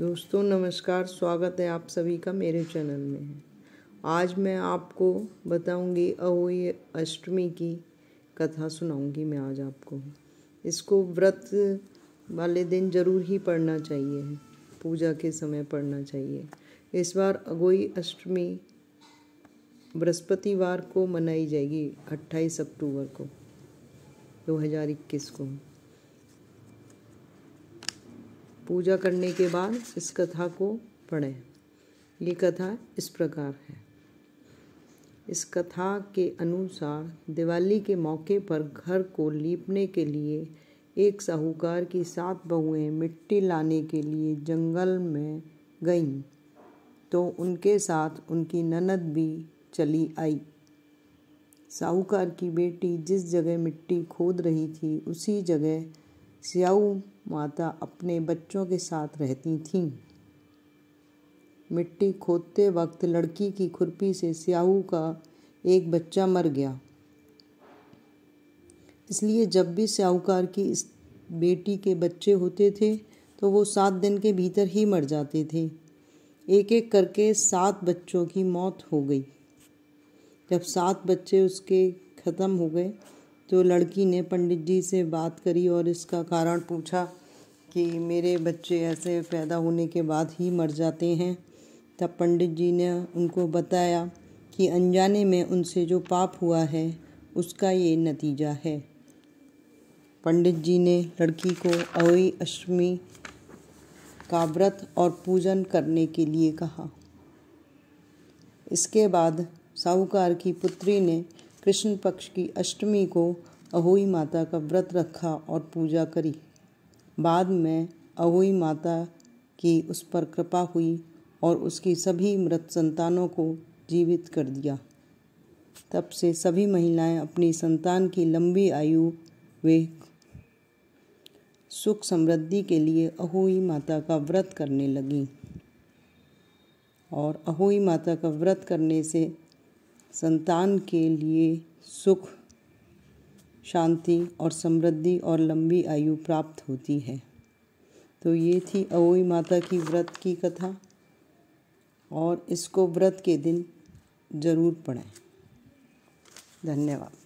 दोस्तों नमस्कार स्वागत है आप सभी का मेरे चैनल में आज मैं आपको बताऊंगी अहोई अष्टमी की कथा सुनाऊंगी मैं आज आपको इसको व्रत वाले दिन जरूर ही पढ़ना चाहिए पूजा के समय पढ़ना चाहिए इस बार अगोई अष्टमी बृहस्पतिवार को मनाई जाएगी 28 अक्टूबर को 2021 को पूजा करने के बाद इस कथा को पढ़ें ये कथा इस प्रकार है इस कथा के अनुसार दिवाली के मौके पर घर को लीपने के लिए एक साहूकार की सात बहुएं मिट्टी लाने के लिए जंगल में गईं तो उनके साथ उनकी ननद भी चली आई साहूकार की बेटी जिस जगह मिट्टी खोद रही थी उसी जगह स्याऊ माता अपने बच्चों के साथ रहती थीं मिट्टी खोदते वक्त लड़की की खुरपी से स्याऊ का एक बच्चा मर गया इसलिए जब भी स्याहूकार की इस बेटी के बच्चे होते थे तो वो सात दिन के भीतर ही मर जाते थे एक एक करके सात बच्चों की मौत हो गई जब सात बच्चे उसके ख़त्म हो गए तो लड़की ने पंडित जी से बात करी और इसका कारण पूछा कि मेरे बच्चे ऐसे पैदा होने के बाद ही मर जाते हैं तब पंडित जी ने उनको बताया कि अनजाने में उनसे जो पाप हुआ है उसका ये नतीजा है पंडित जी ने लड़की को अवई अष्टमी का व्रत और पूजन करने के लिए कहा इसके बाद साहूकार की पुत्री ने कृष्ण पक्ष की अष्टमी को अहोई माता का व्रत रखा और पूजा करी बाद में अहोई माता की उस पर कृपा हुई और उसकी सभी मृत संतानों को जीवित कर दिया तब से सभी महिलाएं अपनी संतान की लंबी आयु वे सुख समृद्धि के लिए अहोई माता का व्रत करने लगीं और अहोई माता का व्रत करने से संतान के लिए सुख शांति और समृद्धि और लंबी आयु प्राप्त होती है तो ये थी अवोई माता की व्रत की कथा और इसको व्रत के दिन ज़रूर पढ़ें धन्यवाद